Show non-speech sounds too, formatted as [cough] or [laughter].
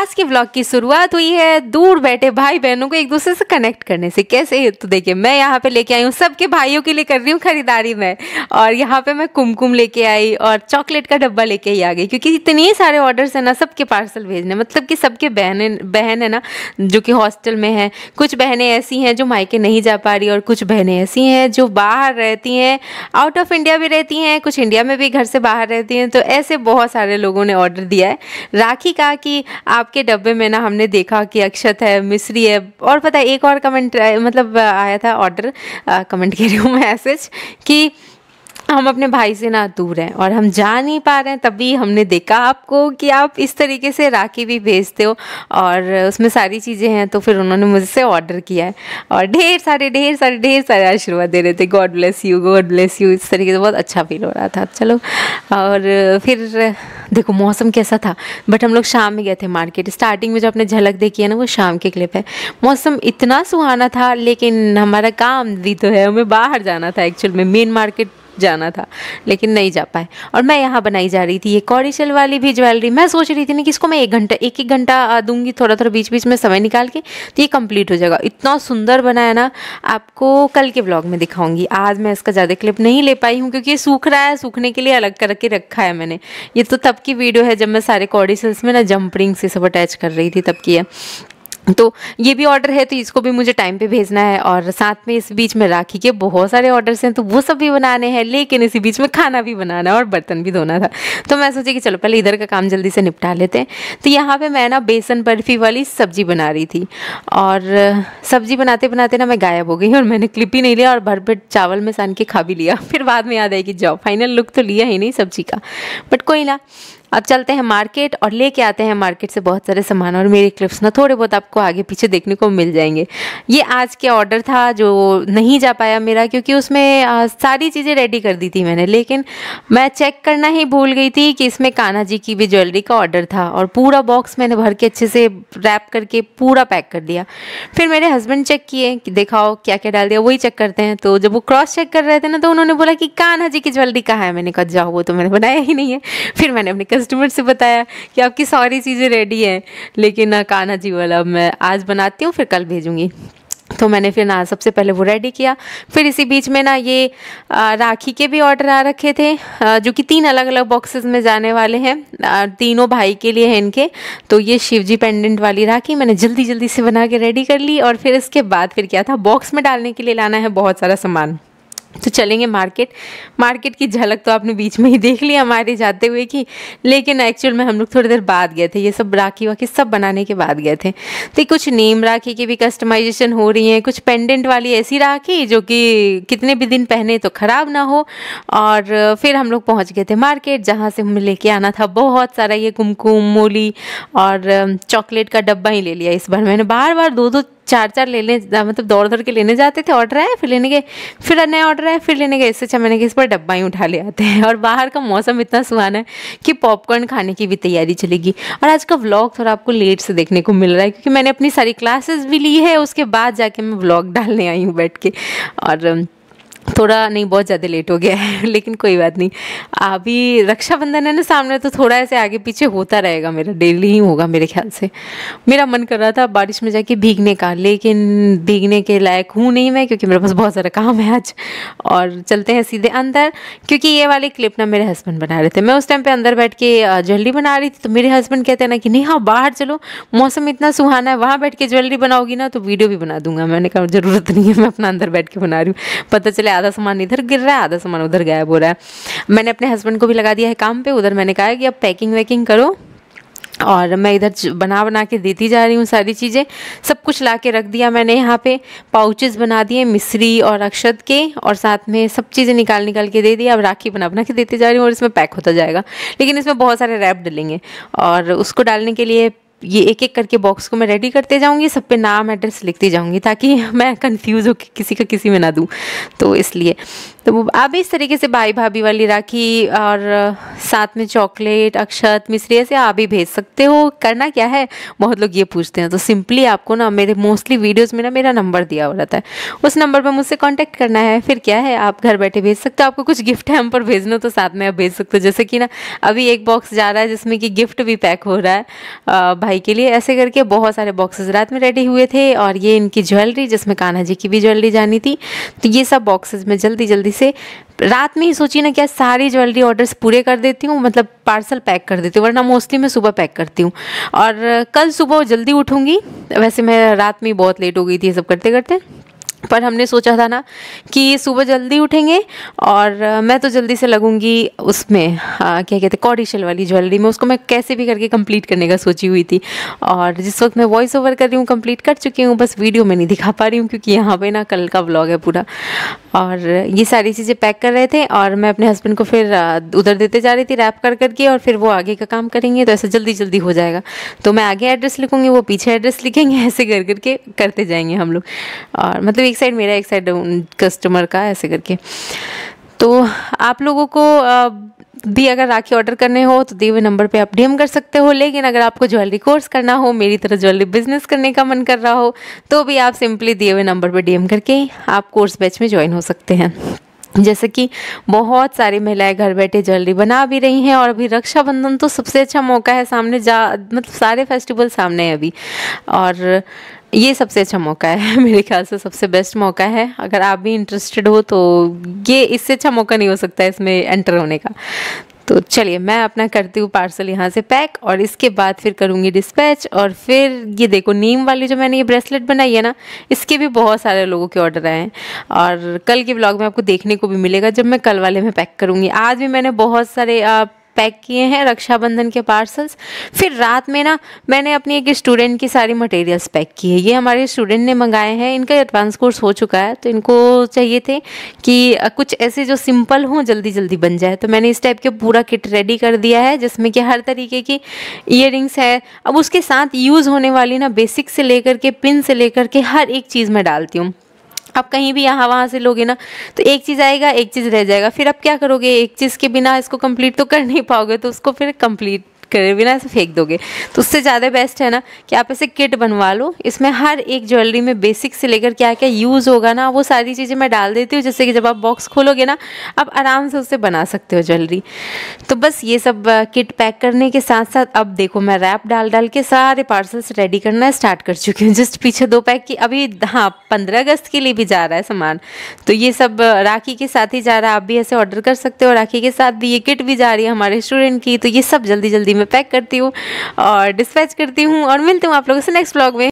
आज के ब्लॉग की शुरुआत हुई है दूर बैठे भाई बहनों को एक दूसरे से कनेक्ट करने से कैसे तो देखिए मैं यहाँ पे लेके आई हूँ सबके भाइयों के लिए कर रही हूँ खरीदारी में और यहाँ पे मैं कुमकुम लेके आई और चॉकलेट का डब्बा लेके ही आ गई क्योंकि इतने सारे ऑर्डर्स हैं ना सबके पार्सल भेजने मतलब कि सबके बहन बहन है ना जो कि हॉस्टल में है कुछ बहनें ऐसी हैं जो मायके नहीं जा पा रही और कुछ बहनें ऐसी हैं जो बाहर रहती हैं आउट ऑफ इंडिया भी रहती हैं कुछ इंडिया में भी घर से बाहर रहती हैं तो ऐसे बहुत सारे लोगों ने ऑर्डर दिया है राखी का कि आप के डब्बे में ना हमने देखा कि अक्षत है मिश्री है और पता है एक और कमेंट मतलब आया था ऑर्डर कमेंट के रही हूँ मैसेज कि हम अपने भाई से ना दूर हैं और हम जा नहीं पा रहे हैं तभी हमने देखा आपको कि आप इस तरीके से राखी भी भेजते हो और उसमें सारी चीज़ें हैं तो फिर उन्होंने मुझसे ऑर्डर किया है और ढेर सारे ढेर सारे ढेर सारे आशीर्वाद दे रहे थे God bless you God bless you इस तरीके से बहुत अच्छा फील हो रहा था चलो और फिर देखो मौसम कैसा था बट हम लोग शाम में गए थे मार्केट स्टार्टिंग में जो आपने झलक देखी है ना वो शाम के क्लिप है मौसम इतना सुहाना था लेकिन हमारा काम भी तो है हमें बाहर जाना था एक्चुअल में मेन मार्केट जाना था लेकिन नहीं जा पाए और मैं यहाँ बनाई जा रही थी ये कॉरिशल वाली भी ज्वेलरी मैं सोच रही थी ना कि इसको मैं एक घंटा एक एक घंटा दूंगी थोड़ा थोड़ा बीच बीच में समय निकाल के तो ये कंप्लीट हो जाएगा इतना सुंदर बनाया ना आपको कल के ब्लॉग में दिखाऊंगी आज मैं इसका ज़्यादा क्लिप नहीं ले पाई हूँ क्योंकि ये सूख रहा है सूखने के लिए अलग करके रखा है मैंने ये तो तब की वीडियो है जब मैं सारे कॉरिशल्स में ना जंपरिंग से सब अटैच कर रही थी तब की है तो ये भी ऑर्डर है तो इसको भी मुझे टाइम पे भेजना है और साथ में इस बीच में राखी के बहुत सारे ऑर्डर्स हैं तो वो सब भी बनाने हैं लेकिन इसी बीच में खाना भी बनाना है और बर्तन भी धोना था तो मैं सोची कि चलो पहले इधर का काम जल्दी से निपटा लेते हैं तो यहाँ पे मैं ना बेसन बर्फी वाली सब्जी बना रही थी और सब्जी बनाते बनाते ना मैं गायब हो गई और मैंने क्लिप ही नहीं लिया और भर चावल में सान के खा भी लिया [laughs] फिर बाद में याद आई कि जाओ फाइनल लुक तो लिया ही नहीं सब्जी का बट कोई ना अब चलते हैं मार्केट और लेके आते हैं मार्केट से बहुत सारे सामान और मेरी क्लिप्स ना थोड़े बहुत आपको आपको आगे पीछे देखने को मिल जाएंगे ये आज के ऑर्डर था जो नहीं जा पाया मेरा क्योंकि उसमें सारी चीज़ें रेडी कर दी थी मैंने लेकिन मैं चेक करना ही भूल गई थी कि इसमें कान्हा जी की भी ज्वेलरी का ऑर्डर था और पूरा बॉक्स मैंने भर के अच्छे से रैप करके पूरा पैक कर दिया फिर मेरे हस्बैंड चेक किए कि दिखाओ क्या क्या डाल दिया वही चेक करते हैं तो जब वो क्रॉस चेक कर रहे थे ना तो उन्होंने बोला कि कान्हा जी की ज्वेलरी कहाँ है मैंने कहा जाओ वो तो मैंने बनाया ही नहीं है फिर मैंने अपने कस्टमर से बताया कि आपकी सारी चीज़ें रेडी हैं लेकिन कान्हा जी वाला मैं आज बनाती हूँ फिर कल भेजूँगी तो मैंने फिर ना सबसे पहले वो रेडी किया फिर इसी बीच में ना ये राखी के भी ऑर्डर आ रखे थे जो कि तीन अलग अलग बॉक्सेस में जाने वाले हैं तीनों भाई के लिए हैं इनके तो ये शिवजी पेंडेंट वाली राखी मैंने जल्दी जल्दी से बना के रेडी कर ली और फिर इसके बाद फिर क्या था बॉक्स में डालने के लिए लाना है बहुत सारा सामान तो चलेंगे मार्केट मार्केट की झलक तो आपने बीच में ही देख ली हमारे जाते हुए कि लेकिन एक्चुअल में हम लोग थोड़ी देर बाद गए थे ये सब राखी वाखी सब बनाने के बाद गए थे तो कुछ नेम राखी की भी कस्टमाइजेशन हो रही है कुछ पेंडेंट वाली ऐसी राखी जो कि कितने भी दिन पहने तो ख़राब ना हो और फिर हम लोग पहुँच गए थे मार्केट जहाँ से हमें लेके आना था बहुत सारा ये कुमकुम मूली और चॉकलेट का डब्बा ही ले लिया इस बार मैंने बार बार दो दो चार चार लेने मतलब दौड़ दौड़ के लेने जाते थे ऑर्डर आया फिर लेने गए फिर नया ऑर्डर आया फिर लेने गए इससे अच्छा मैंने कि इस पर डब्बा ही उठा ले आते हैं और बाहर का मौसम इतना सुहाना है कि पॉपकॉर्न खाने की भी तैयारी चलेगी और आज का व्लॉग थोड़ा आपको लेट से देखने को मिल रहा है क्योंकि मैंने अपनी सारी क्लासेस भी ली है उसके बाद जाके मैं व्लॉग डालने आई हूँ बैठ के और थोड़ा नहीं बहुत ज़्यादा लेट हो गया है [laughs] लेकिन कोई बात नहीं अभी रक्षाबंधन है ना सामने तो थोड़ा ऐसे आगे पीछे होता रहेगा मेरा डेली ही होगा मेरे ख्याल से मेरा मन कर रहा था बारिश में जाके भीगने का लेकिन भीगने के लायक हूँ नहीं मैं क्योंकि मेरे पास बहुत सारा काम है आज और चलते हैं सीधे अंदर क्योंकि ये वाले क्लिप ना मेरे हस्बैंड बना रहे थे मैं उस टाइम पे अंदर बैठ के ज्वेलरी बना रही थी तो मेरे हस्बैंड कहते हैं ना कि नहीं हाँ बाहर चलो मौसम इतना सुहाना है वहाँ बैठ के ज्वेलरी बनाओगी ना तो वीडियो भी बना दूंगा मैंने कहा जरूरत नहीं है मैं अपना अंदर बैठ के बना रही हूँ पता चले आधा सामान इधर गिर रहा है आधा सामान उधर गायब हो रहा है मैंने अपने हस्बैंड को भी लगा दिया है काम पे उधर मैंने कहा है कि अब पैकिंग वैकिंग करो और मैं इधर बना बना के देती जा रही हूँ सारी चीज़ें सब कुछ ला के रख दिया मैंने यहाँ पे पाउचेस बना दिए मिश्री और अक्षत के और साथ में सब चीज़ें निकाल निकाल के दे दिया अब राखी बना बना के देती जा रही हूँ और इसमें पैक होता जाएगा लेकिन इसमें बहुत सारे रैप डलेंगे और उसको डालने के लिए ये एक एक करके बॉक्स को मैं रेडी करते जाऊंगी सब पे नाम एड्रेस लिखती जाऊंगी ताकि [laughs] मैं कंफ्यूज हो कि किसी का किसी में ना दूँ तो इसलिए तो आप इस तरीके से भाई भाभी वाली राखी और साथ में चॉकलेट अक्षत मिश्री ऐसे आप ही भेज सकते हो करना क्या है बहुत लोग ये पूछते हैं तो सिंपली आपको ना मेरे मोस्टली वीडियोज़ में ना मेरा नंबर दिया हो रहा है उस नंबर पर मुझसे कॉन्टैक्ट करना है फिर क्या है आप घर बैठे भेज सकते हो आपको कुछ गिफ्ट हम पर भेजना तो साथ में आप भेज सकते हो जैसे कि ना अभी एक बॉक्स जा रहा है जिसमें कि गिफ्ट भी पैक हो रहा है भाई के लिए ऐसे करके बहुत सारे बॉक्सेस रात में रेडी हुए थे और ये इनकी ज्वेलरी जिसमें कान्हा जी की भी ज्वेलरी जानी थी तो ये सब बॉक्सेस में जल्दी जल्दी से रात में ही सोची ना क्या सारी ज्वेलरी ऑर्डर्स पूरे कर देती हूँ मतलब पार्सल पैक कर देती हूँ वरना मोस्टली मैं सुबह पैक करती हूँ और कल सुबह जल्दी उठूँगी वैसे मैं रात में बहुत लेट हो गई थी ये सब करते करते पर हमने सोचा था ना कि सुबह जल्दी उठेंगे और मैं तो जल्दी से लगूंगी उसमें आ, क्या कहते हैं कॉडिशल वाली ज्वेलरी में उसको मैं कैसे भी करके कंप्लीट करने का सोची हुई थी और जिस वक्त मैं वॉइस ओवर कर रही हूँ कंप्लीट कर चुकी हूँ बस वीडियो में नहीं दिखा पा रही हूँ क्योंकि यहाँ पर ना कल का ब्लॉग है पूरा और ये सारी चीज़ें पैक कर रहे थे और मैं अपने हस्बैंड को फिर उधर देते जा रही थी रैप कर करके और फिर वो आगे का काम करेंगे तो ऐसा जल्दी जल्दी हो जाएगा तो मैं आगे एड्रेस लिखूँगी वो पीछे एड्रेस लिखेंगे ऐसे कर करके करते जाएंगे हम लोग और मतलब एक साइड मेरा एक साइड कस्टमर का ऐसे करके तो आप लोगों को भी अगर राखी ऑर्डर करने हो तो दिए हुए नंबर पे आप डीएम कर सकते हो लेकिन अगर आपको ज्वेलरी कोर्स करना हो मेरी तरह ज्वेलरी बिजनेस करने का मन कर रहा हो तो भी आप सिंपली दिए हुए नंबर पे डीएम करके आप कोर्स बैच में ज्वाइन हो सकते हैं जैसे कि बहुत सारी महिलाएं घर बैठे ज्वेलरी बना भी रही हैं और अभी रक्षाबंधन तो सबसे अच्छा मौका है सामने जा मतलब सारे फेस्टिवल सामने हैं अभी और ये सबसे अच्छा मौका है [laughs] मेरे ख्याल से सबसे बेस्ट मौका है अगर आप भी इंटरेस्टेड हो तो ये इससे अच्छा मौका नहीं हो सकता इसमें एंटर होने का तो चलिए मैं अपना करती हूँ पार्सल यहाँ से पैक और इसके बाद फिर करूँगी डिस्पैच और फिर ये देखो नीम वाली जो मैंने ये ब्रेसलेट बनाई है ना इसके भी बहुत सारे लोगों के ऑर्डर आए हैं और कल के ब्लॉग में आपको देखने को भी मिलेगा जब मैं कल वाले में पैक करूँगी आज भी मैंने बहुत सारे पैक किए हैं रक्षाबंधन के पार्सल्स फिर रात में ना मैंने अपनी एक स्टूडेंट की सारी मटेरियल्स पैक की है ये हमारे स्टूडेंट ने मंगाए हैं इनका एडवांस कोर्स हो चुका है तो इनको चाहिए थे कि कुछ ऐसे जो सिंपल हों जल्दी जल्दी बन जाए तो मैंने इस टाइप के पूरा किट रेडी कर दिया है जिसमें कि हर तरीके की इयर है अब उसके साथ यूज़ होने वाली ना बेसिक से लेकर के पिन से लेकर के हर एक चीज़ मैं डालती हूँ आप कहीं भी यहाँ वहाँ से लोगे ना तो एक चीज़ आएगा एक चीज़ रह जाएगा फिर आप क्या करोगे एक चीज़ के बिना इसको कंप्लीट तो कर नहीं पाओगे तो उसको फिर कंप्लीट करे बिना ऐसे फेंक दोगे तो उससे ज़्यादा बेस्ट है ना कि आप ऐसे किट बनवा लो इसमें हर एक ज्वेलरी में बेसिक से लेकर क्या क्या यूज़ होगा ना वो सारी चीज़ें मैं डाल देती हूँ जैसे कि जब आप बॉक्स खोलोगे ना आप आराम से उससे बना सकते हो ज्वेलरी तो बस ये सब किट पैक करने के साथ साथ अब देखो मैं रैप डाल डाल के सारे पार्सल्स रेडी करना स्टार्ट कर चुकी हूँ जस्ट [laughs] पीछे दो पैक की अभी हाँ पंद्रह अगस्त के लिए भी जा रहा है सामान तो ये सब राखी के साथ ही जा रहा है आप भी ऐसे ऑर्डर कर सकते हो राखी के साथ भी ये किट भी जा रही है हमारे स्टूडेंट की तो ये सब जल्दी जल्दी मैं पैक करती हूँ और डिस्पैच करती हूँ और मिलती हूँ आप लोगों से नेक्स्ट ब्लॉग में